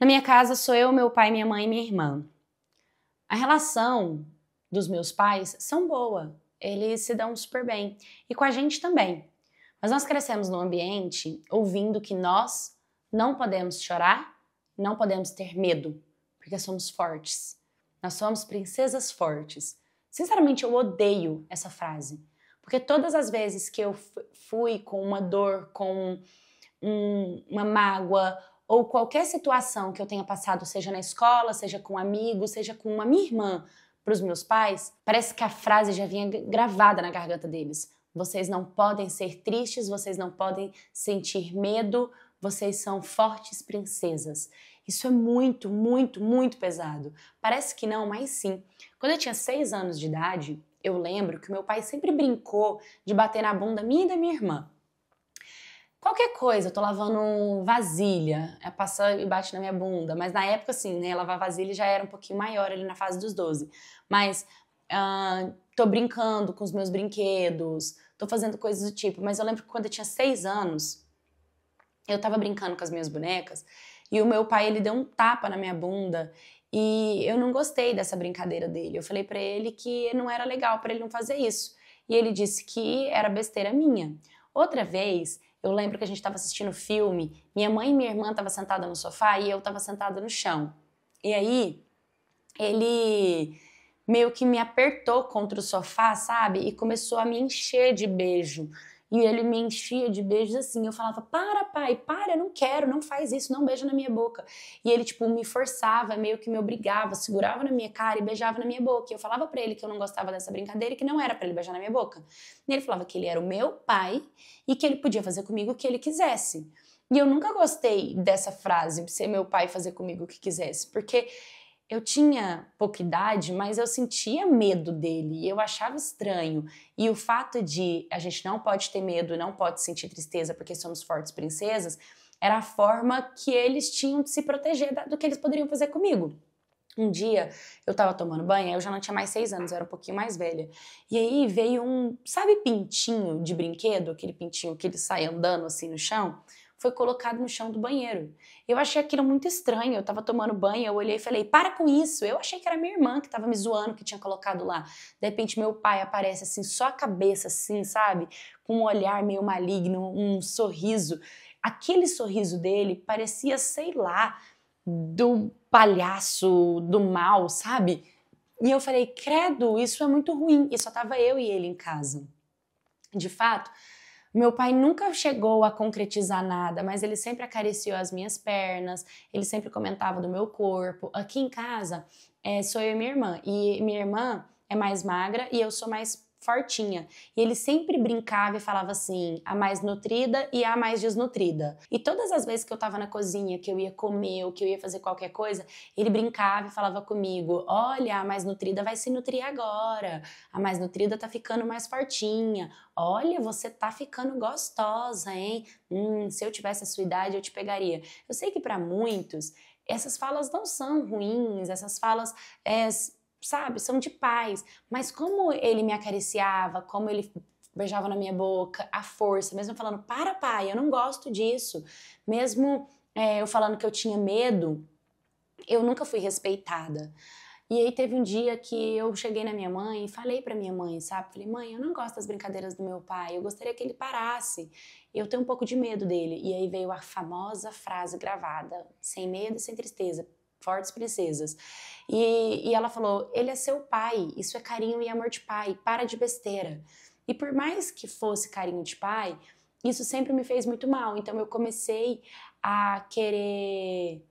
Na minha casa sou eu, meu pai, minha mãe e minha irmã. A relação dos meus pais são boa, eles se dão super bem e com a gente também. Mas nós crescemos num ambiente ouvindo que nós não podemos chorar, não podemos ter medo, porque somos fortes. Nós somos princesas fortes. Sinceramente, eu odeio essa frase, porque todas as vezes que eu fui com uma dor, com um, uma mágoa ou qualquer situação que eu tenha passado, seja na escola, seja com um amigo, seja com uma minha irmã, para os meus pais, parece que a frase já vinha gravada na garganta deles. Vocês não podem ser tristes, vocês não podem sentir medo, vocês são fortes princesas. Isso é muito, muito, muito pesado. Parece que não, mas sim. Quando eu tinha seis anos de idade, eu lembro que meu pai sempre brincou de bater na bunda minha e da minha irmã. Qualquer coisa, eu tô lavando um vasilha, é, passar e bate na minha bunda. Mas na época, assim, né? Lavar vasilha já era um pouquinho maior ali na fase dos 12. Mas uh, tô brincando com os meus brinquedos, tô fazendo coisas do tipo. Mas eu lembro que quando eu tinha seis anos, eu tava brincando com as minhas bonecas e o meu pai ele deu um tapa na minha bunda e eu não gostei dessa brincadeira dele. Eu falei para ele que não era legal para ele não fazer isso. E ele disse que era besteira minha. Outra vez, eu lembro que a gente estava assistindo filme, minha mãe e minha irmã estavam sentadas no sofá e eu estava sentada no chão. E aí, ele meio que me apertou contra o sofá, sabe? E começou a me encher de beijo. E ele me enchia de beijos assim. Eu falava: para, pai, para, não quero, não faz isso, não beija na minha boca. E ele, tipo, me forçava, meio que me obrigava, segurava na minha cara e beijava na minha boca. E eu falava para ele que eu não gostava dessa brincadeira e que não era para ele beijar na minha boca. E ele falava que ele era o meu pai e que ele podia fazer comigo o que ele quisesse. E eu nunca gostei dessa frase, ser meu pai fazer comigo o que quisesse, porque eu tinha pouca idade, mas eu sentia medo dele, eu achava estranho. E o fato de a gente não pode ter medo, não pode sentir tristeza porque somos fortes princesas, era a forma que eles tinham de se proteger do que eles poderiam fazer comigo. Um dia eu tava tomando banho, eu já não tinha mais seis anos, eu era um pouquinho mais velha. E aí veio um, sabe, pintinho de brinquedo, aquele pintinho que ele sai andando assim no chão? foi colocado no chão do banheiro. Eu achei aquilo muito estranho. Eu tava tomando banho, eu olhei e falei: para com isso. Eu achei que era minha irmã que tava me zoando, que tinha colocado lá. De repente, meu pai aparece assim, só a cabeça, assim, sabe? Com um olhar meio maligno, um sorriso. Aquele sorriso dele parecia, sei lá, do palhaço, do mal, sabe? E eu falei: credo, isso é muito ruim. E só tava eu e ele em casa. De fato, meu pai nunca chegou a concretizar nada, mas ele sempre acariciou as minhas pernas, ele sempre comentava do meu corpo. Aqui em casa, é, sou eu e minha irmã. E minha irmã é mais magra e eu sou mais fortinha. E ele sempre brincava e falava assim: a mais nutrida e a mais desnutrida. E todas as vezes que eu tava na cozinha, que eu ia comer ou que eu ia fazer qualquer coisa, ele brincava e falava comigo: olha, a mais nutrida vai se nutrir agora. A mais nutrida tá ficando mais fortinha. Olha, você tá ficando gostosa, hein? Hum, se eu tivesse a sua idade, eu te pegaria. Eu sei que para muitos. Essas falas não são ruins, essas falas é, sabe, são de paz. Mas como ele me acariciava, como ele beijava na minha boca, a força, mesmo falando, para pai, eu não gosto disso, mesmo é, eu falando que eu tinha medo, eu nunca fui respeitada. E aí teve um dia que eu cheguei na minha mãe e falei para minha mãe, sabe? Falei, mãe, eu não gosto das brincadeiras do meu pai, eu gostaria que ele parasse. Eu tenho um pouco de medo dele. E aí veio a famosa frase gravada, sem medo, sem tristeza fortes princesas. E, e ela falou: ele é seu pai, isso é carinho e amor de pai, para de besteira. E por mais que fosse carinho de pai, isso sempre me fez muito mal. Então eu comecei a querer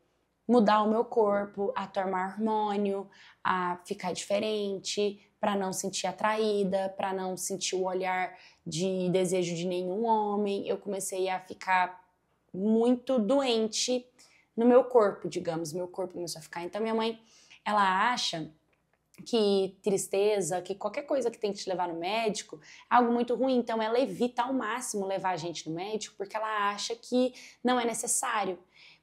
mudar o meu corpo, a tomar hormônio, a ficar diferente, para não sentir atraída, para não sentir o olhar de desejo de nenhum homem. Eu comecei a ficar muito doente no meu corpo, digamos, meu corpo começou a ficar. Então minha mãe, ela acha que tristeza, que qualquer coisa que tem que te levar no médico, é algo muito ruim. Então ela evita ao máximo levar a gente no médico porque ela acha que não é necessário.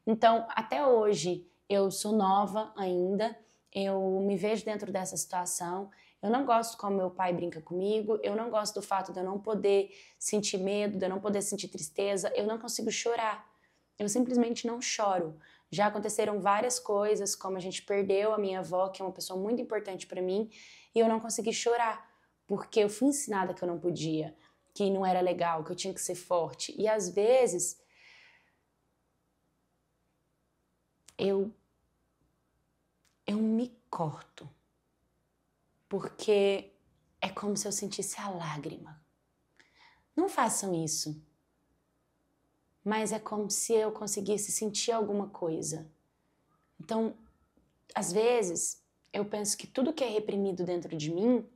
Então, até hoje, eu sou nova ainda, eu me vejo dentro dessa situação. Eu não gosto como meu pai brinca comigo, eu não gosto do fato de eu não poder sentir medo, de eu não poder sentir tristeza, eu não consigo chorar. Eu simplesmente não choro. Já aconteceram várias coisas, como a gente perdeu a minha avó, que é uma pessoa muito importante para mim, e eu não consegui chorar, porque eu fui ensinada que eu não podia, que não era legal, que eu tinha que ser forte. E às vezes eu eu me corto. Porque é como se eu sentisse a lágrima. Não façam isso mas é como se eu conseguisse sentir alguma coisa. Então, às vezes, eu penso que tudo que é reprimido dentro de mim,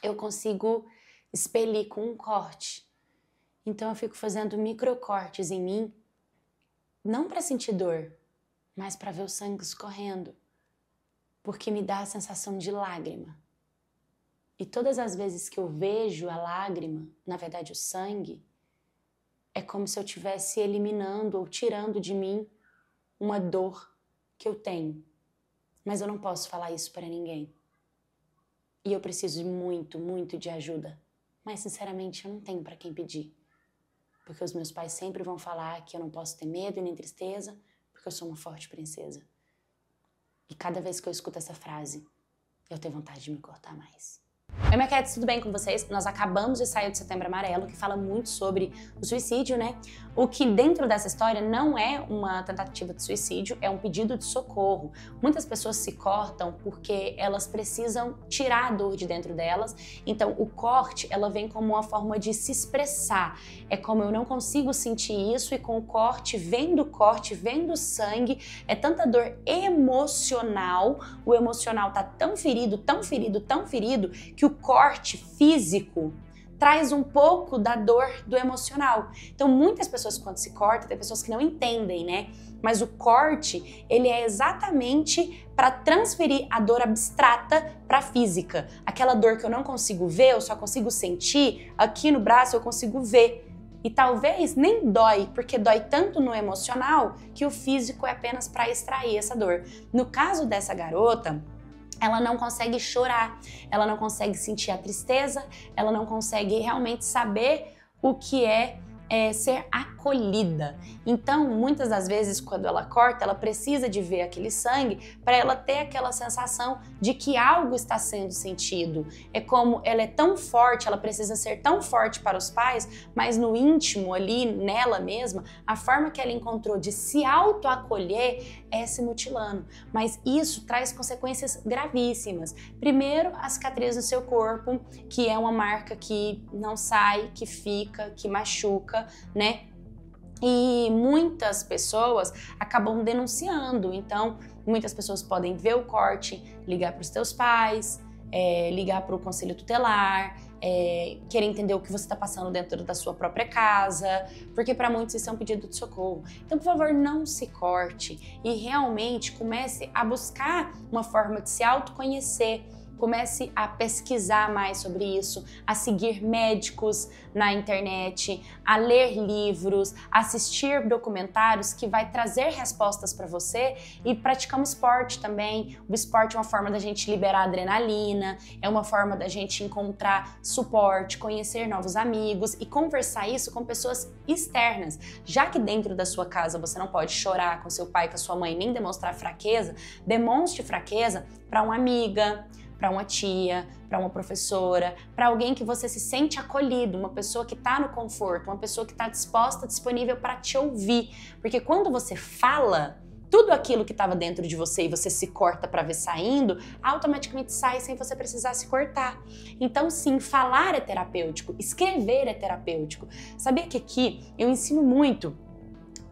eu consigo expelir com um corte. Então, eu fico fazendo microcortes em mim, não para sentir dor, mas para ver o sangue escorrendo, porque me dá a sensação de lágrima. E todas as vezes que eu vejo a lágrima, na verdade o sangue, como se eu estivesse eliminando ou tirando de mim uma dor que eu tenho. Mas eu não posso falar isso para ninguém. E eu preciso muito, muito de ajuda. Mas sinceramente, eu não tenho para quem pedir. Porque os meus pais sempre vão falar que eu não posso ter medo e nem tristeza, porque eu sou uma forte princesa. E cada vez que eu escuto essa frase, eu tenho vontade de me cortar mais. Oi, Maquetes, tudo bem com vocês? Nós acabamos de sair do Setembro Amarelo, que fala muito sobre o suicídio, né? O que dentro dessa história não é uma tentativa de suicídio, é um pedido de socorro. Muitas pessoas se cortam porque elas precisam tirar a dor de dentro delas. Então, o corte, ela vem como uma forma de se expressar. É como eu não consigo sentir isso e com o corte, vendo o corte, vendo o sangue, é tanta dor emocional. O emocional tá tão ferido, tão ferido, tão ferido que o corte físico traz um pouco da dor do emocional. Então, muitas pessoas quando se corta, tem pessoas que não entendem, né? Mas o corte, ele é exatamente para transferir a dor abstrata para física. Aquela dor que eu não consigo ver, eu só consigo sentir, aqui no braço eu consigo ver. E talvez nem dói, porque dói tanto no emocional que o físico é apenas para extrair essa dor. No caso dessa garota, ela não consegue chorar, ela não consegue sentir a tristeza, ela não consegue realmente saber o que é, é ser a acolhida. Então, muitas das vezes, quando ela corta, ela precisa de ver aquele sangue para ela ter aquela sensação de que algo está sendo sentido. É como ela é tão forte, ela precisa ser tão forte para os pais, mas no íntimo ali, nela mesma, a forma que ela encontrou de se auto-acolher é se mutilando. Mas isso traz consequências gravíssimas. Primeiro, a cicatriz no seu corpo, que é uma marca que não sai, que fica, que machuca, né? E muitas pessoas acabam denunciando. Então, muitas pessoas podem ver o corte, ligar para os teus pais, é, ligar para o conselho tutelar, é, querer entender o que você está passando dentro da sua própria casa, porque para muitos isso é um pedido de socorro. Então, por favor, não se corte e realmente comece a buscar uma forma de se autoconhecer comece a pesquisar mais sobre isso, a seguir médicos na internet, a ler livros, assistir documentários que vai trazer respostas para você e praticar um esporte também. O esporte é uma forma da gente liberar adrenalina, é uma forma da gente encontrar suporte, conhecer novos amigos e conversar isso com pessoas externas. Já que dentro da sua casa você não pode chorar com seu pai, com a sua mãe, nem demonstrar fraqueza, demonstre fraqueza para uma amiga, para uma tia, para uma professora, para alguém que você se sente acolhido, uma pessoa que está no conforto, uma pessoa que está disposta, disponível para te ouvir. Porque quando você fala, tudo aquilo que estava dentro de você e você se corta para ver saindo, automaticamente sai sem você precisar se cortar. Então, sim, falar é terapêutico, escrever é terapêutico. Sabia que aqui eu ensino muito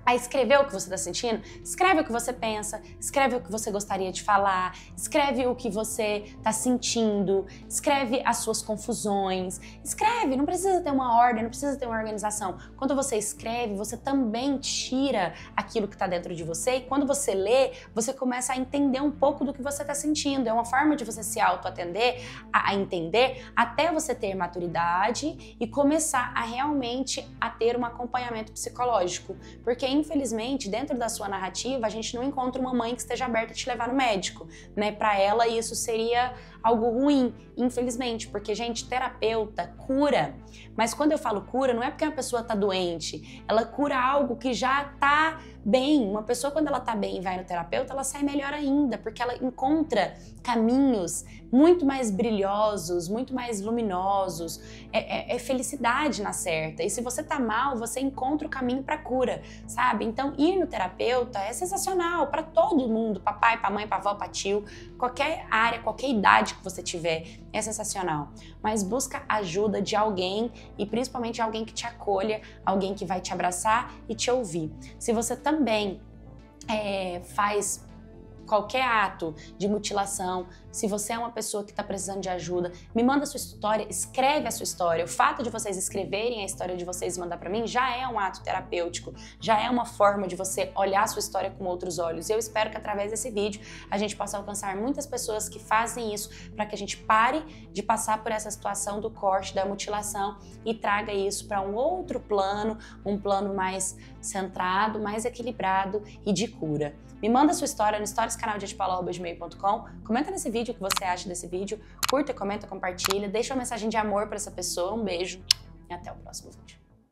a escrever o que você está sentindo, escreve o que você pensa, escreve o que você gostaria de falar, escreve o que você está sentindo, escreve as suas confusões, escreve, não precisa ter uma ordem, não precisa ter uma organização. Quando você escreve, você também tira aquilo que está dentro de você e quando você lê, você começa a entender um pouco do que você está sentindo. É uma forma de você se autoatender, a entender, até você ter maturidade e começar a realmente a ter um acompanhamento psicológico, porque infelizmente, dentro da sua narrativa, a gente não encontra uma mãe que esteja aberta a te levar no médico, né? Para ela isso seria algo ruim, infelizmente, porque, gente, terapeuta cura. Mas quando eu falo cura, não é porque a pessoa tá doente, ela cura algo que já tá bem. Uma pessoa, quando ela tá bem e vai no terapeuta, ela sai melhor ainda, porque ela encontra caminhos muito mais brilhosos, muito mais luminosos. É, é, é felicidade na certa. E se você tá mal, você encontra o caminho a cura, sabe? Então, ir no terapeuta é sensacional para todo mundo, papai, para mãe, para avó, para tio, qualquer área, qualquer idade, que você tiver é sensacional. Mas busca ajuda de alguém e principalmente alguém que te acolha, alguém que vai te abraçar e te ouvir. Se você também é, faz qualquer ato de mutilação, se você é uma pessoa que está precisando de ajuda, me manda a sua história, escreve a sua história. O fato de vocês escreverem a história de vocês e mandar para mim já é um ato terapêutico, já é uma forma de você olhar a sua história com outros olhos. Eu espero que através desse vídeo a gente possa alcançar muitas pessoas que fazem isso para que a gente pare de passar por essa situação do corte, da mutilação e traga isso para um outro plano, um plano mais centrado, mais equilibrado e de cura. Me manda sua história no canal de storiescanaldiatipalo.com. Comenta nesse vídeo o que você acha desse vídeo. Curta, comenta, compartilha. Deixa uma mensagem de amor para essa pessoa. Um beijo e até o próximo vídeo.